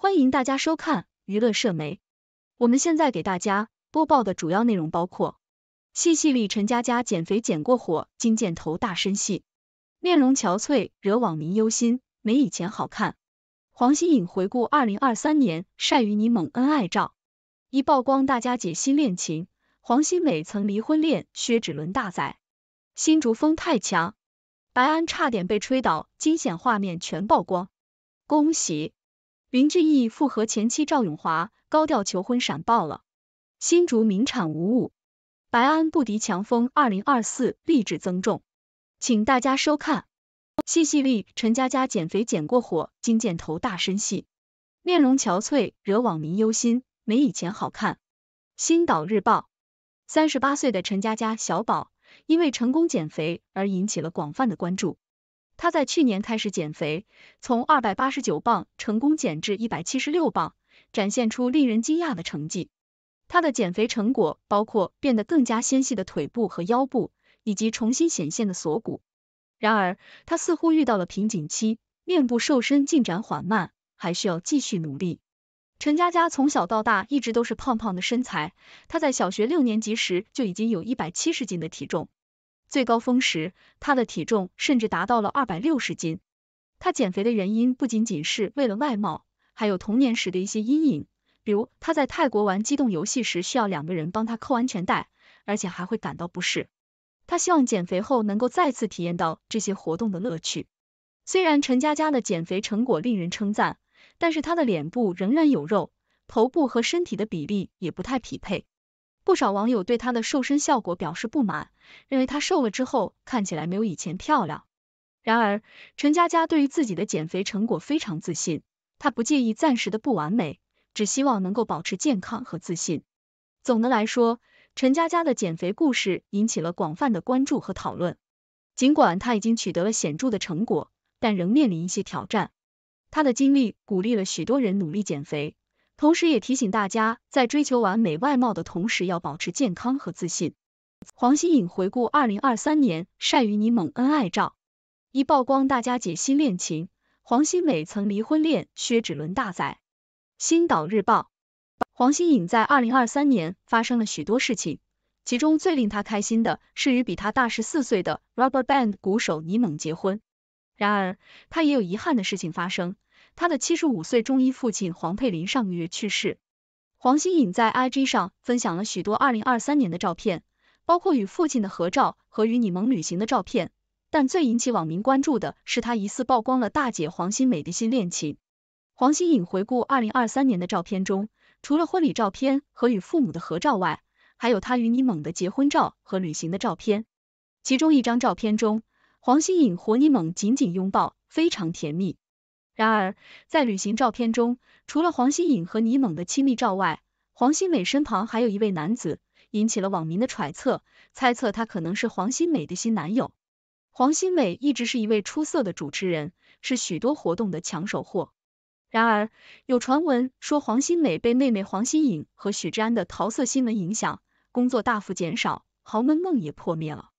欢迎大家收看娱乐社媒，我们现在给大家播报的主要内容包括：戏戏里陈佳佳减肥减过火，今见头大身细，面容憔悴，惹网民忧心，没以前好看。黄心颖回顾二零二三年晒与你猛恩爱照，一曝光大家姐新恋情。黄心美曾离婚恋薛芷伦大仔，新竹风太强，白安差点被吹倒，惊险画面全曝光，恭喜。林俊逸复合前妻赵永华，高调求婚闪爆了，新竹名产无误。白安不敌强风，二零二四励志增重，请大家收看。细细力陈佳佳减肥减过火，金见头大身细，面容憔悴，惹网民忧心，没以前好看。新岛日报，三十八岁的陈佳佳小宝，因为成功减肥而引起了广泛的关注。他在去年开始减肥，从二百八十九磅成功减至一百七十六磅，展现出令人惊讶的成绩。他的减肥成果包括变得更加纤细的腿部和腰部，以及重新显现的锁骨。然而，他似乎遇到了瓶颈期，面部瘦身进展缓慢，还需要继续努力。陈佳佳从小到大一直都是胖胖的身材，她在小学六年级时就已经有一百七十斤的体重。最高峰时，他的体重甚至达到了二百六十斤。他减肥的原因不仅仅是为了外貌，还有童年时的一些阴影，比如他在泰国玩机动游戏时需要两个人帮他扣安全带，而且还会感到不适。他希望减肥后能够再次体验到这些活动的乐趣。虽然陈佳佳的减肥成果令人称赞，但是她的脸部仍然有肉，头部和身体的比例也不太匹配。不少网友对她的瘦身效果表示不满，认为她瘦了之后看起来没有以前漂亮。然而，陈佳佳对于自己的减肥成果非常自信，她不介意暂时的不完美，只希望能够保持健康和自信。总的来说，陈佳佳的减肥故事引起了广泛的关注和讨论。尽管她已经取得了显著的成果，但仍面临一些挑战。她的经历鼓励了许多人努力减肥。同时，也提醒大家，在追求完美外貌的同时，要保持健康和自信。黄心颖回顾2023年晒与倪猛恩爱照，一曝光大家解析恋情。黄心美曾离婚恋薛芷伦大载。星岛日报：黄心颖在2023年发生了许多事情，其中最令她开心的是与比她大十四岁的 Rubber Band 鼓手倪猛结婚。然而，她也有遗憾的事情发生。他的七十五岁中医父亲黄佩林上个月去世。黄心颖在 IG 上分享了许多二零二三年的照片，包括与父亲的合照和与你萌旅行的照片。但最引起网民关注的是，他疑似曝光了大姐黄心美的新恋情。黄心颖回顾二零二三年的照片中，除了婚礼照片和与父母的合照外，还有他与你猛的结婚照和旅行的照片。其中一张照片中，黄心颖和你猛紧紧拥抱，非常甜蜜。然而，在旅行照片中，除了黄心颖和倪猛的亲密照外，黄心美身旁还有一位男子，引起了网民的揣测，猜测他可能是黄心美的新男友。黄新美一直是一位出色的主持人，是许多活动的抢手货。然而，有传闻说黄新美被妹妹黄心颖和许志安的桃色新闻影响，工作大幅减少，豪门梦也破灭了。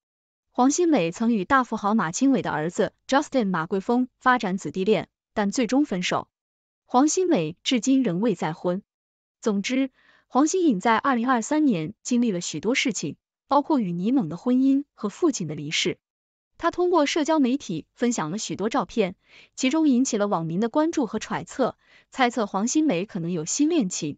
黄新美曾与大富豪马清伟的儿子 Justin 马桂峰发展姊弟恋。但最终分手，黄心美至今仍未再婚。总之，黄心颖在二零二三年经历了许多事情，包括与倪猛的婚姻和父亲的离世。她通过社交媒体分享了许多照片，其中引起了网民的关注和揣测，猜测黄心美可能有新恋情。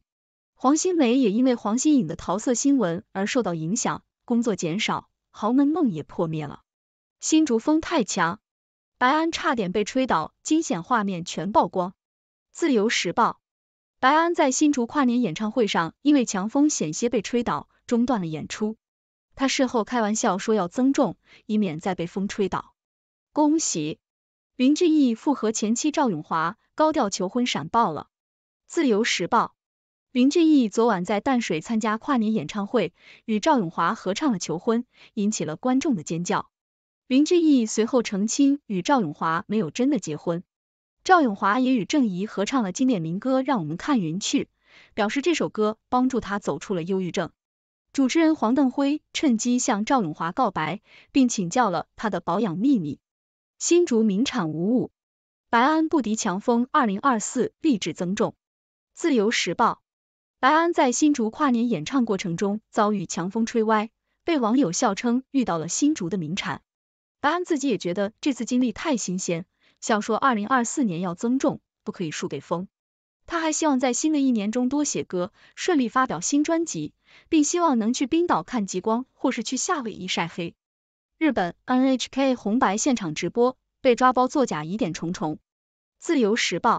黄心美也因为黄心颖的桃色新闻而受到影响，工作减少，豪门梦也破灭了。新竹风太强。白安差点被吹倒，惊险画面全曝光。自由时报：白安在新竹跨年演唱会上，因为强风险些被吹倒，中断了演出。他事后开玩笑说要增重，以免再被风吹倒。恭喜林俊逸复合前妻赵永华，高调求婚闪爆了。自由时报：林俊逸昨晚在淡水参加跨年演唱会，与赵永华合唱了求婚，引起了观众的尖叫。林俊逸随后澄清与赵永华没有真的结婚，赵永华也与郑怡合唱了经典民歌《让我们看云去》，表示这首歌帮助他走出了忧郁症。主持人黄邓辉趁机向赵永华告白，并请教了他的保养秘密。新竹名产无误，白安不敌强风。二零二四励志增重，自由时报。白安在新竹跨年演唱过程中遭遇强风吹歪，被网友笑称遇到了新竹的名产。白安自己也觉得这次经历太新鲜，想说二零二四年要增重，不可以输给风。他还希望在新的一年中多写歌，顺利发表新专辑，并希望能去冰岛看极光，或是去夏威夷晒黑。日本 NHK 红白现场直播被抓包作假疑点重重，《自由时报》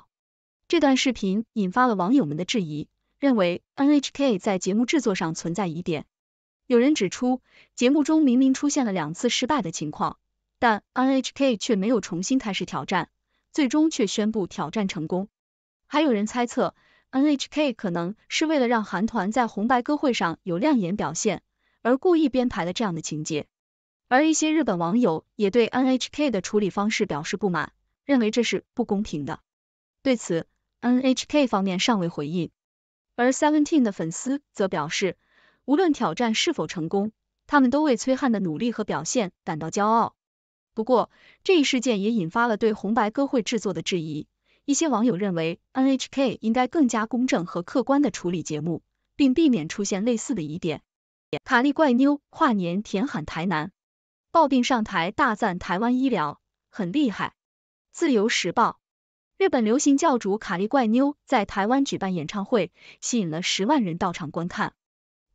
这段视频引发了网友们的质疑，认为 NHK 在节目制作上存在疑点。有人指出，节目中明明出现了两次失败的情况。但 NHK 却没有重新开始挑战，最终却宣布挑战成功。还有人猜测 NHK 可能是为了让韩团在红白歌会上有亮眼表现，而故意编排了这样的情节。而一些日本网友也对 NHK 的处理方式表示不满，认为这是不公平的。对此，NHK 方面尚未回应。而 Seventeen 的粉丝则表示，无论挑战是否成功，他们都为崔汉的努力和表现感到骄傲。不过，这一事件也引发了对红白歌会制作的质疑。一些网友认为，NHK 应该更加公正和客观的处理节目，并避免出现类似的疑点。卡莉怪妞跨年甜喊台南，抱病上台大赞台湾医疗很厉害。自由时报，日本流行教主卡莉怪妞在台湾举办演唱会，吸引了十万人到场观看。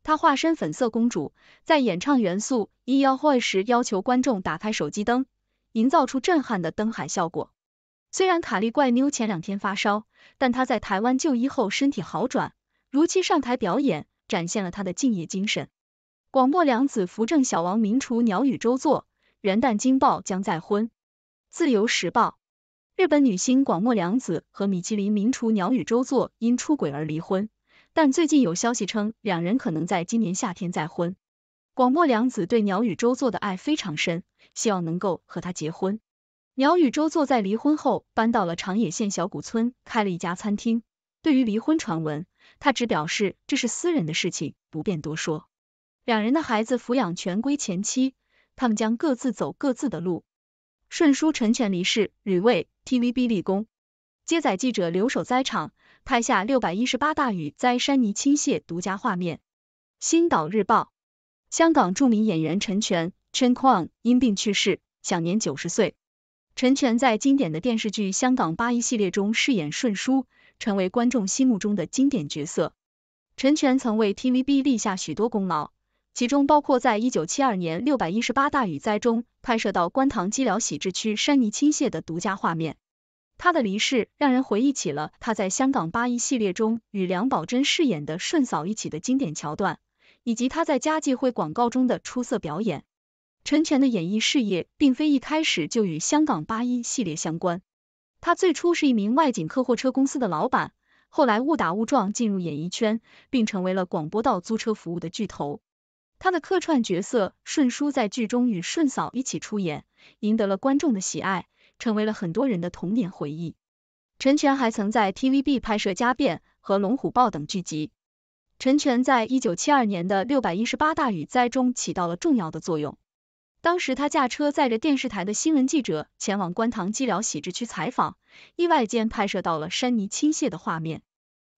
她化身粉色公主，在演唱元素一 y h 时要求观众打开手机灯，营造出震撼的灯海效果。虽然卡莉怪妞前两天发烧，但她在台湾就医后身体好转，如期上台表演，展现了她的敬业精神。广末凉子扶正小王，名厨鸟语周作元旦惊爆将再婚。自由时报：日本女星广末凉子和米其林名厨鸟语周作因出轨而离婚。但最近有消息称，两人可能在今年夏天再婚。广末凉子对鸟羽周作的爱非常深，希望能够和他结婚。鸟羽周作在离婚后搬到了长野县小谷村，开了一家餐厅。对于离婚传闻，他只表示这是私人的事情，不便多说。两人的孩子抚养权归前妻，他们将各自走各自的路。顺叔成全离世，吕卫 TVB 立功，接载记者留守在场。拍下六百一十八大雨灾山泥倾泻独家画面。星岛日报。香港著名演员陈权 （Chen k u o n g 因病去世，享年九十岁。陈权在经典的电视剧《香港八一》系列中饰演顺叔，成为观众心目中的经典角色。陈权曾为 TVB 立下许多功劳，其中包括在一九七二年六百一十八大雨灾中拍摄到观塘基寮喜治区山泥倾泻的独家画面。他的离世让人回忆起了他在香港八一系列中与梁宝珍饰演的顺嫂一起的经典桥段，以及他在家记会广告中的出色表演。陈权的演艺事业并非一开始就与香港八一系列相关，他最初是一名外景客货车公司的老板，后来误打误撞进入演艺圈，并成为了广播道租车服务的巨头。他的客串角色顺叔在剧中与顺嫂一起出演，赢得了观众的喜爱。成为了很多人的童年回忆。陈权还曾在 TVB 拍摄《家变》和《龙虎豹》等剧集。陈权在一九七二年的六百一十八大雨灾中起到了重要的作用。当时他驾车载着电视台的新闻记者前往观塘基寮喜之区采访，意外间拍摄到了山泥倾泻的画面。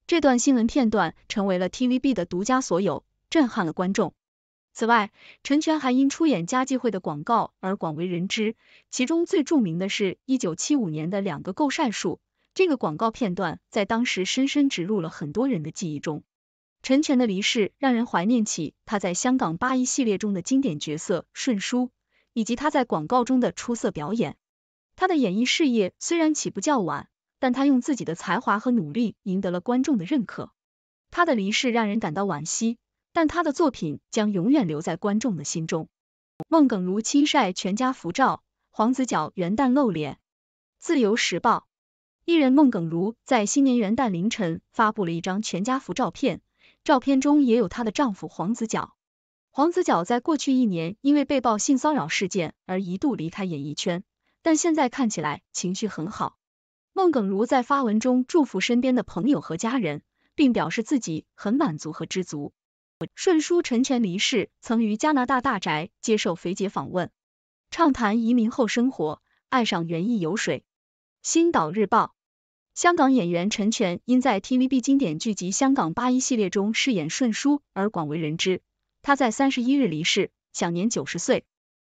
这段新闻片段成为了 TVB 的独家所有，震撼了观众。此外，陈权还因出演家计会的广告而广为人知，其中最著名的是一九七五年的两个够晒叔。这个广告片段在当时深深植入了很多人的记忆中。陈权的离世让人怀念起他在香港八一系列中的经典角色顺叔，以及他在广告中的出色表演。他的演艺事业虽然起步较晚，但他用自己的才华和努力赢得了观众的认可。他的离世让人感到惋惜。但他的作品将永远留在观众的心中。孟耿如亲晒全家福照，黄子佼元旦露脸。自由时报，艺人孟耿如在新年元旦凌晨发布了一张全家福照片，照片中也有她的丈夫黄子佼。黄子佼在过去一年因为被曝性骚扰事件而一度离开演艺圈，但现在看起来情绪很好。孟耿如在发文中祝福身边的朋友和家人，并表示自己很满足和知足。顺叔陈荃离世，曾于加拿大大宅接受肥姐访问，畅谈移民后生活，爱上园艺游水。星岛日报，香港演员陈荃因在 TVB 经典剧集《香港八一》系列中饰演顺叔而广为人知。他在三十一日离世，享年九十岁。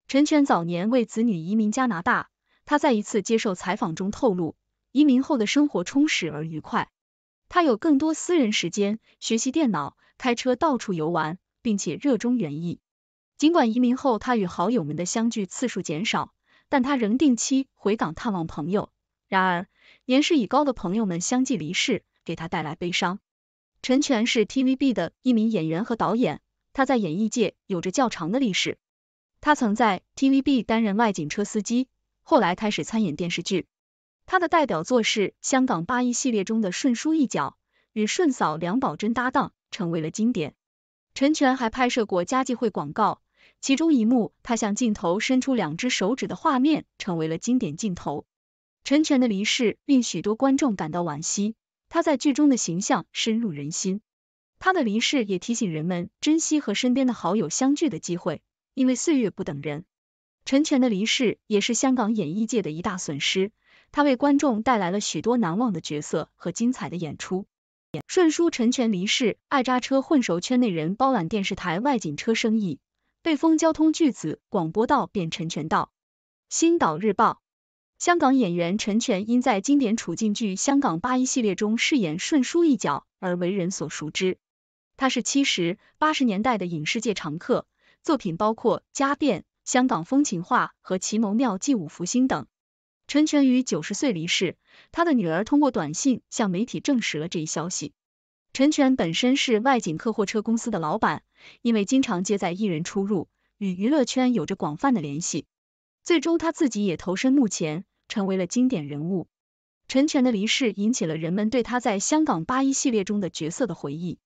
陈荃早年为子女移民加拿大，他在一次接受采访中透露，移民后的生活充实而愉快，他有更多私人时间学习电脑。开车到处游玩，并且热衷园艺。尽管移民后他与好友们的相聚次数减少，但他仍定期回港探望朋友。然而，年事已高的朋友们相继离世，给他带来悲伤。陈荃是 TVB 的一名演员和导演，他在演艺界有着较长的历史。他曾在 TVB 担任外景车司机，后来开始参演电视剧。他的代表作是《香港八一》系列中的顺叔一角，与顺嫂梁宝珍搭档。成为了经典。陈权还拍摄过家计会广告，其中一幕他向镜头伸出两只手指的画面成为了经典镜头。陈权的离世令许多观众感到惋惜，他在剧中的形象深入人心。他的离世也提醒人们珍惜和身边的好友相聚的机会，因为岁月不等人。陈权的离世也是香港演艺界的一大损失，他为观众带来了许多难忘的角色和精彩的演出。顺叔陈权离世，爱扎车混熟圈内人，包揽电视台外景车生意，被封交通巨子。广播道变陈权道。星岛日报，香港演员陈权因在经典处境剧《香港八一》系列中饰演顺叔一角而为人所熟知。他是七十、八十年代的影视界常客，作品包括《家变》、《香港风情画》和《奇谋妙计五福星》等。陈全于九十岁离世，他的女儿通过短信向媒体证实了这一消息。陈全本身是外景客货车公司的老板，因为经常接载艺人出入，与娱乐圈有着广泛的联系。最终他自己也投身幕前，成为了经典人物。陈全的离世引起了人们对他在《香港八一》系列中的角色的回忆。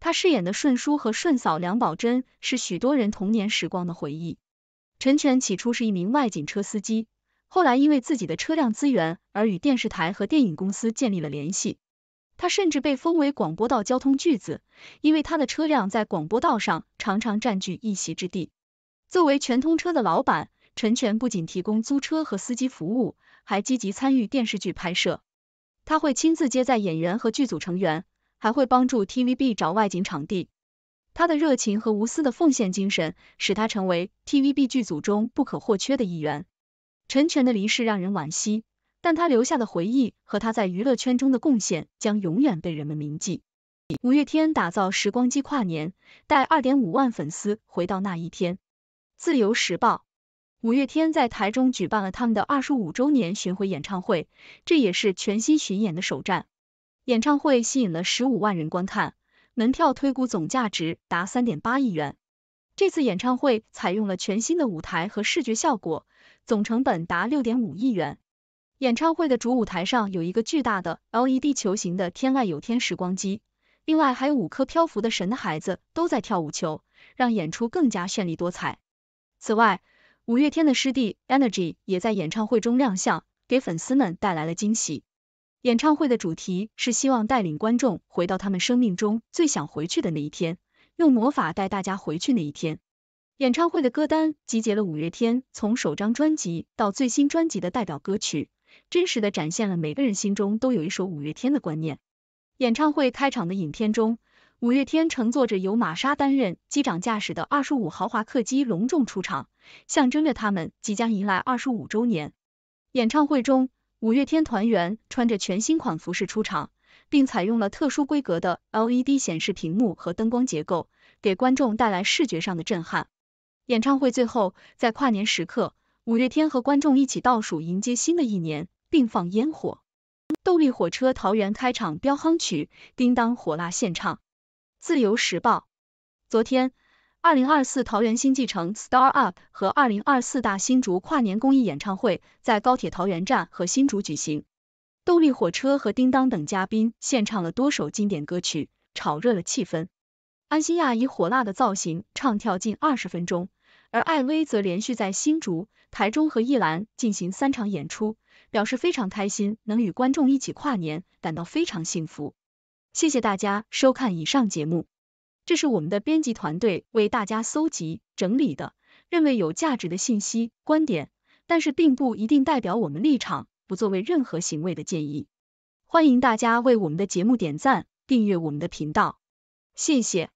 他饰演的顺叔和顺嫂梁宝珍是许多人童年时光的回忆。陈全起初是一名外景车司机。后来因为自己的车辆资源而与电视台和电影公司建立了联系，他甚至被封为广播道交通巨子，因为他的车辆在广播道上常常占据一席之地。作为全通车的老板，陈荃不仅提供租车和司机服务，还积极参与电视剧拍摄。他会亲自接载演员和剧组成员，还会帮助 TVB 找外景场地。他的热情和无私的奉献精神使他成为 TVB 剧组中不可或缺的一员。陈权的离世让人惋惜，但他留下的回忆和他在娱乐圈中的贡献将永远被人们铭记。五月天打造时光机跨年，带二点五万粉丝回到那一天。自由时报，五月天在台中举办了他们的二十五周年巡回演唱会，这也是全新巡演的首站。演唱会吸引了十五万人观看，门票推估总价值达三点八亿元。这次演唱会采用了全新的舞台和视觉效果。总成本达六点五亿元。演唱会的主舞台上有一个巨大的 LED 球形的“天外有天”时光机，另外还有五颗漂浮的“神的孩子”都在跳舞球，让演出更加绚丽多彩。此外，五月天的师弟 Energy 也在演唱会中亮相，给粉丝们带来了惊喜。演唱会的主题是希望带领观众回到他们生命中最想回去的那一天，用魔法带大家回去那一天。演唱会的歌单集结了五月天从首张专辑到最新专辑的代表歌曲，真实的展现了每个人心中都有一首五月天的观念。演唱会开场的影片中，五月天乘坐着由玛莎担任机长驾驶的二十五豪华客机隆重出场，象征着他们即将迎来二十五周年。演唱会中，五月天团员穿着全新款服饰出场，并采用了特殊规格的 LED 显示屏幕和灯光结构，给观众带来视觉上的震撼。演唱会最后在跨年时刻，五月天和观众一起倒数迎接新的一年，并放烟火。动力火车桃园开场飙夯曲，叮当火辣献唱。自由时报，昨天，二零二四桃园新纪城 Star Up 和二零二四大新竹跨年公益演唱会，在高铁桃园站和新竹举行，动力火车和叮当等嘉宾献唱了多首经典歌曲，炒热了气氛。安西亚以火辣的造型唱跳近二十分钟，而艾薇则连续在新竹、台中和一兰进行三场演出，表示非常开心能与观众一起跨年，感到非常幸福。谢谢大家收看以上节目，这是我们的编辑团队为大家搜集整理的，认为有价值的信息、观点，但是并不一定代表我们立场，不作为任何行为的建议。欢迎大家为我们的节目点赞、订阅我们的频道，谢谢。